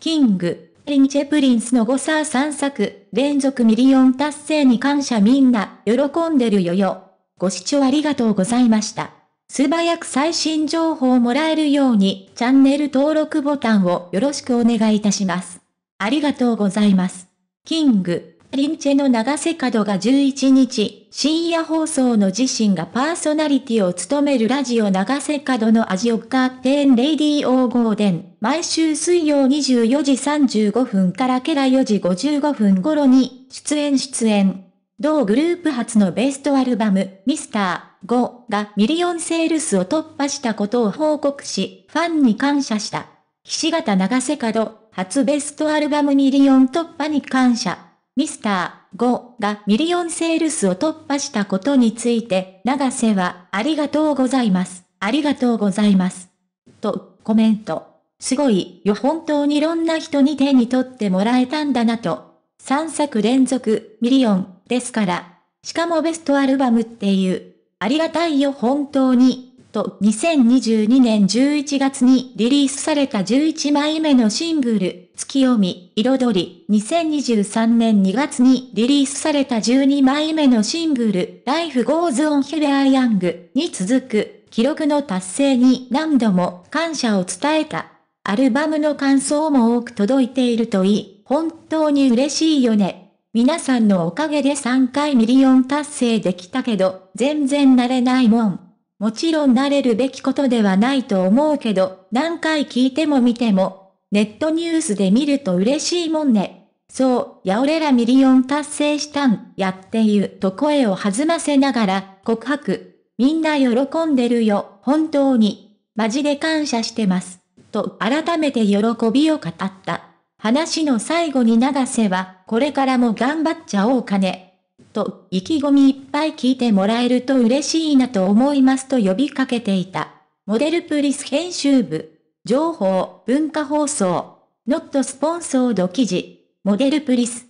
キング、リンチェプリンスの誤サー3作、連続ミリオン達成に感謝みんな、喜んでるよよ。ご視聴ありがとうございました。素早く最新情報をもらえるように、チャンネル登録ボタンをよろしくお願いいたします。ありがとうございます。キング、リンチェの長瀬角が11日、深夜放送の自身がパーソナリティを務めるラジオ長瀬角の味をカーテンレディオーゴーデン、毎週水曜24時35分からケラ4時55分頃に、出演出演。同グループ初のベストアルバム、ミスター5がミリオンセールスを突破したことを報告し、ファンに感謝した。岸形長瀬角、初ベストアルバムミリオン突破に感謝。ミスター5がミリオンセールスを突破したことについて、長瀬は、ありがとうございます。ありがとうございます。と、コメント。すごいよ本当にいろんな人に手に取ってもらえたんだなと。3作連続ミリオンですから。しかもベストアルバムっていう。ありがたいよ本当に。と2022年11月にリリースされた11枚目のシングル、月読み、彩り、2023年2月にリリースされた12枚目のシングル、Life Goes On Here Young に続く、記録の達成に何度も感謝を伝えた。アルバムの感想も多く届いているといい、本当に嬉しいよね。皆さんのおかげで3回ミリオン達成できたけど、全然慣れないもん。もちろん慣れるべきことではないと思うけど、何回聞いても見ても、ネットニュースで見ると嬉しいもんね。そう、や俺らミリオン達成したん、やって言うと声を弾ませながら、告白。みんな喜んでるよ、本当に。マジで感謝してます。と改めて喜びを語った。話の最後に長瀬は、これからも頑張っちゃおうかね。と意気込みいっぱい聞いてもらえると嬉しいなと思いますと呼びかけていた。モデルプリス編集部、情報、文化放送、ノットスポンソード記事、モデルプリス。